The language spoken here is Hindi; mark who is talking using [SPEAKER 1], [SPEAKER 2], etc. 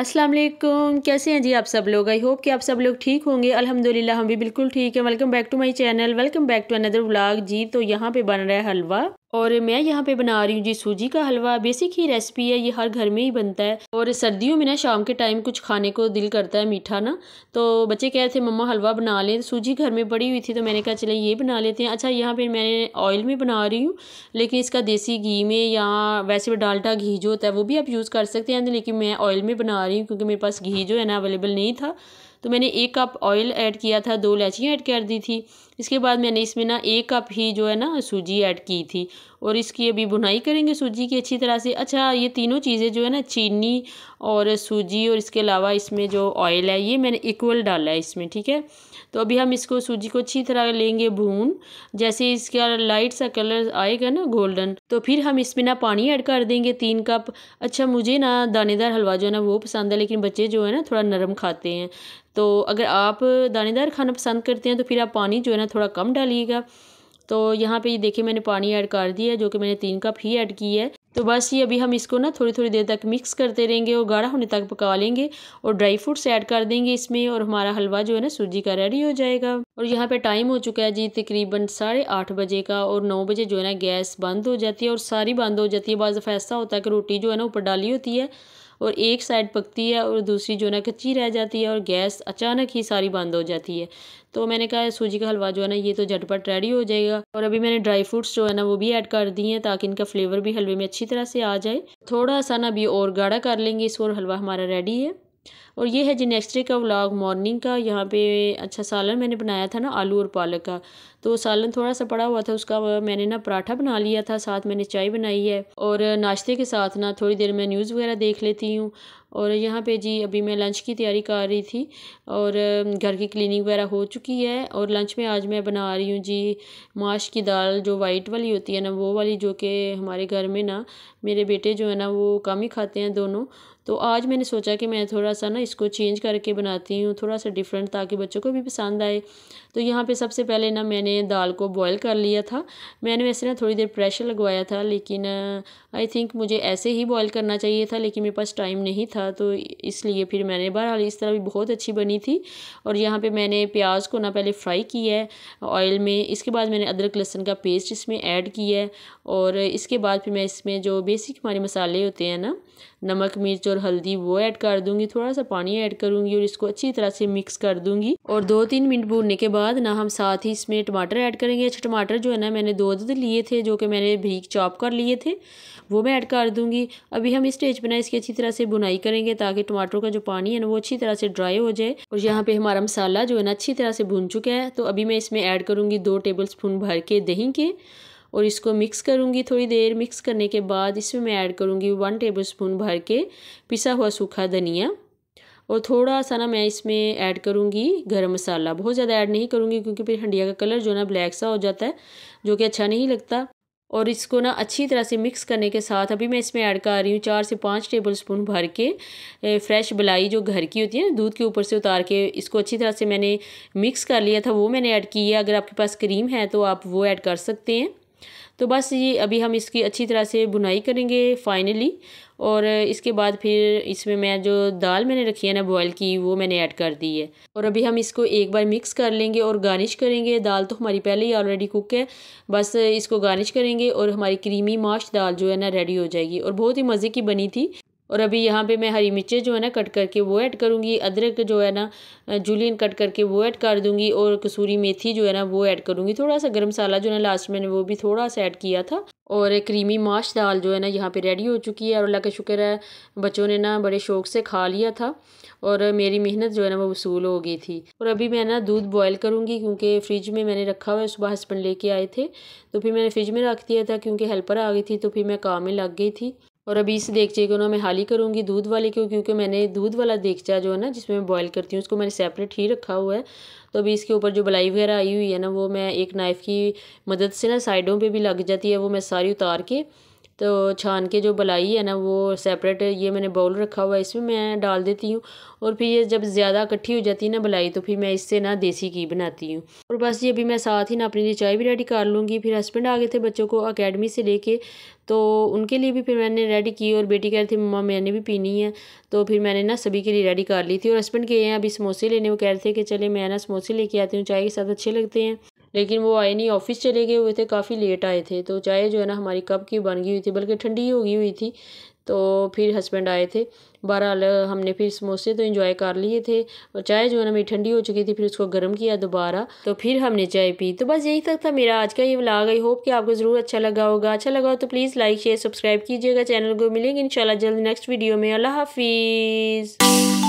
[SPEAKER 1] अस्सलाम वालेकुम कैसे हैं जी आप सब लोग आई होप कि आप सब लोग ठीक होंगे अल्हम्दुलिल्लाह हम भी बिल्कुल ठीक है welcome back to my channel welcome back to another vlog जी तो यहाँ पे बन रहा है हलवा और मैं यहाँ पे बना रही हूँ जी सूजी का हलवा बेसिक ही रेसिपी है ये हर घर में ही बनता है और सर्दियों में ना शाम के टाइम कुछ खाने को दिल करता है मीठा ना तो बच्चे कह रहे थे मम्मा हलवा बना लें तो सूजी घर में पड़ी हुई थी तो मैंने कहा चले ये बना लेते हैं अच्छा यहाँ पे मैंने ऑयल में बना रही हूँ लेकिन इसका देसी घी में या वैसे डाल्टा घी जो होता है वो भी आप यूज़ कर सकते हैं लेकिन मैं ऑयल में बना रही हूँ क्योंकि मेरे पास घी जो है ना अवेलेबल नहीं था तो मैंने एक कप ऑयल ऐड किया था दो इलायची ऐड कर दी थी इसके बाद मैंने इसमें ना एक कप ही जो है ना सूजी ऐड की थी और इसकी अभी बुनाई करेंगे सूजी की अच्छी तरह से अच्छा ये तीनों चीज़ें जो है ना चीनी और सूजी और इसके अलावा इसमें जो ऑयल है ये मैंने इक्वल डाला है इसमें ठीक है तो अभी हम इसको सूजी को अच्छी तरह लेंगे भून जैसे इसका लाइट सा कलर आएगा ना गोल्डन तो फिर हम इसमें ना पानी ऐड कर देंगे तीन कप अच्छा मुझे ना दानेदार हलवा जो है ना वो पसंद है लेकिन बच्चे जो है ना थोड़ा नरम खाते हैं तो अगर आप दानेदार खाना पसंद करते हैं तो फिर आप पानी जो है ना थोड़ा कम डालिएगा तो यहाँ पे ये देखिए मैंने पानी ऐड कर दिया है जो कि मैंने तीन कप ही ऐड की है तो बस ये अभी हम इसको ना थोड़ी थोड़ी देर तक मिक्स करते रहेंगे और गाढ़ा होने तक पका लेंगे और ड्राई फ्रूट्स ऐड कर देंगे इसमें और हमारा हलवा जो है ना सूजी का रेडी हो जाएगा और यहाँ पे टाइम हो चुका है जी तकरीबन साढ़े आठ बजे का और नौ बजे जो है ना गैस बंद हो जाती है और सारी बंद हो जाती है बाज़ ऐसा होता है कि रोटी जो है ना ऊपर डाली होती है और एक साइड पकती है और दूसरी जो है ना कच्ची रह जाती है और गैस अचानक ही सारी बंद हो जाती है तो मैंने कहा सूजी का हलवा जो है ना ये तो झटपट रेडी हो जाएगा और अभी मैंने ड्राई फ्रूट्स जो है ना वो भी ऐड कर दिए हैं ताकि इनका फ्लेवर भी हलवे में अच्छी तरह से आ जाए थोड़ा सा ना अभी और गाढ़ा कर लेंगे इस और हलवा हमारा रेडी है और ये है जी नेक्स्ट डे का व्लॉग मॉर्निंग का यहाँ पे अच्छा सालन मैंने बनाया था ना आलू और पालक का तो सालन थोड़ा सा पड़ा हुआ था उसका मैंने ना पराठा बना लिया था साथ मैंने चाय बनाई है और नाश्ते के साथ ना थोड़ी देर मैं न्यूज़ वगैरह देख लेती हूँ और यहाँ पे जी अभी मैं लंच की तैयारी कर रही थी और घर की क्लीनिंग वगैरह हो चुकी है और लंच में आज मैं बना रही हूँ जी माश की दाल जो वाइट वाली होती है ना वो वाली जो कि हमारे घर में ना मेरे बेटे जो है ना वो कम ही खाते हैं दोनों तो आज मैंने सोचा कि मैं थोड़ा सा ना इसको चेंज करके बनाती हूँ थोड़ा सा डिफरेंट ताकि बच्चों को भी पसंद आए तो यहाँ पे सबसे पहले ना मैंने दाल को बॉईल कर लिया था मैंने वैसे ना थोड़ी देर प्रेशर लगवाया था लेकिन आई थिंक मुझे ऐसे ही बॉईल करना चाहिए था लेकिन मेरे पास टाइम नहीं था तो इसलिए फिर मैंने बहरहाल इस तरह भी बहुत अच्छी बनी थी और यहाँ पर मैंने प्याज को ना पहले फ्राई किया है ऑयल में इसके बाद मैंने अदरक लहसन का पेस्ट इसमें ऐड किया है और इसके बाद फिर मैं इसमें जो बेसिक हमारे मसाले होते हैं ना नमक मिर्च और हल्दी वो ऐड कर दूँगी थोड़ा सा पानी ऐड करूँगी और इसको अच्छी तरह से मिक्स कर दूँगी और दो तीन मिनट भूनने के बाद बाद ना हम साथ ही इसमें टमाटर ऐड करेंगे अच्छा टमाटर जो है ना मैंने दो अदद लिए थे जो कि मैंने भीग चॉप कर लिए थे वो मैं ऐड कर दूंगी अभी हम इस स्टेज पर ना इसकी अच्छी तरह से बुनाई करेंगे ताकि टमाटर का जो पानी है ना वो अच्छी तरह से ड्राई हो जाए और यहाँ पर हमारा मसाला जो है ना अच्छी तरह से भुन चुका है तो अभी मैं इसमें ऐड करूँगी दो टेबल स्पून भर के दही के और इसको मिक्स करूँगी थोड़ी देर मिक्स करने के बाद इसमें मैं ऐड करूँगी वन टेबल स्पून भर के पिसा हुआ सूखा धनिया और थोड़ा सा ना मैं इसमें ऐड करूँगी गरम मसाला बहुत ज़्यादा ऐड नहीं करूँगी क्योंकि फिर हंडिया का कलर जो ना ब्लैक सा हो जाता है जो कि अच्छा नहीं लगता और इसको ना अच्छी तरह से मिक्स करने के साथ अभी मैं इसमें ऐड कर रही हूँ चार से पाँच टेबल स्पून भर के फ्रेश बलाई जो घर की होती है ना दूध के ऊपर से उतार के इसको अच्छी तरह से मैंने मिक्स कर लिया था वो मैंने ऐड की है अगर आपके पास क्रीम है तो आप वो ऐड कर सकते हैं तो बस ये अभी हम इसकी अच्छी तरह से बुनाई करेंगे फाइनली और इसके बाद फिर इसमें मैं जो दाल मैंने रखी है ना बॉयल की वो मैंने ऐड कर दी है और अभी हम इसको एक बार मिक्स कर लेंगे और गार्निश करेंगे दाल तो हमारी पहले ही ऑलरेडी कुक है बस इसको गार्निश करेंगे और हमारी क्रीमी माश दाल जो है ना रेडी हो जाएगी और बहुत ही मज़े की बनी थी और अभी यहाँ पे मैं हरी मिर्चें जो है ना कट करके वो ऐड करूँगी अदरक जो है ना जूलियन कट करके वो ऐड कर दूँगी और कसूरी मेथी जो है ना वो ऐड करूँगी थोड़ा सा गर्म मसाला जो है ना लास्ट मैंने वो भी थोड़ा सा ऐड किया था और क्रीमी माश दाल जो है ना यहाँ पे रेडी हो चुकी है और अल्लाह का शुक्र है बच्चों ने ना बड़े शौक से खा लिया था और मेरी मेहनत जो है ना वो वसूल हो गई थी और अभी मैं ना दूध बॉयल करूँगी क्योंकि फ्रिज में मैंने रखा हुआ है सुबह हस्बैंड लेके आए थे तो फिर मैंने फ्रिज में रख दिया था क्योंकि हेल्पर आ गई थी तो फिर मैं काम में लग गई थी और अभी इस देखचे को ना मैं हाल ही करूँगी दूध वाले को क्योंकि मैंने दूध वाला देखचा जो है ना जिसमें मैं बॉयल करती हूँ उसको मैंने सेपरेट ही रखा हुआ है तो अभी इसके ऊपर जो बलाई वगैरह आई हुई है ना वो मैं एक नाइफ़ की मदद से ना साइडों पर भी लग जाती है वो मैं सारी उतार के तो छान के जो बलाई है ना वो सेपरेट ये मैंने बाउल रखा हुआ है इसमें मैं डाल देती हूँ और फिर ये जब ज़्यादा इकट्ठी हो जाती है ना बलाई तो फिर मैं इससे ना देसी घी बनाती हूँ और बस ये अभी मैं साथ ही ना अपने लिए चाय भी रेडी कर लूँगी फिर हस्बैंड आ गए थे बच्चों को अकेडमी से लेके तो उनके लिए भी फिर मैंने रेडी की और बेटी कह रही थी मम्मा मैंने भी पीनी है तो फिर मैंने ना सभी के लिए रेडी कर ली थी और हस्बैंड के हैं अभी समोसे लेने वो कह रहे थे कि चले मैं ना समोसे लेके आती हूँ चाय के साथ अच्छे लगते हैं लेकिन वो आए नहीं ऑफिस चले गए हुए थे काफ़ी लेट आए थे तो चाय जो है ना हमारी कब की बन गई हुई थी बल्कि ठंडी हो गई हुई थी तो फिर हस्बैंड आए थे बहरहाल हमने फिर समोसे तो इन्जॉय कर लिए थे और चाय जो है ना मेरी ठंडी हो चुकी थी फिर उसको गर्म किया दोबारा तो फिर हमने चाय पी तो बस यही तक था मेरा आज का ये व्लॉग आई होप कि आपको ज़रूर अच्छा लगा होगा अच्छा लगा हो तो प्लीज़ लाइक शेयर सब्सक्राइब कीजिएगा चैनल को मिलेंगे इन जल्द नेक्स्ट वीडियो में अल्लाह हाफिज़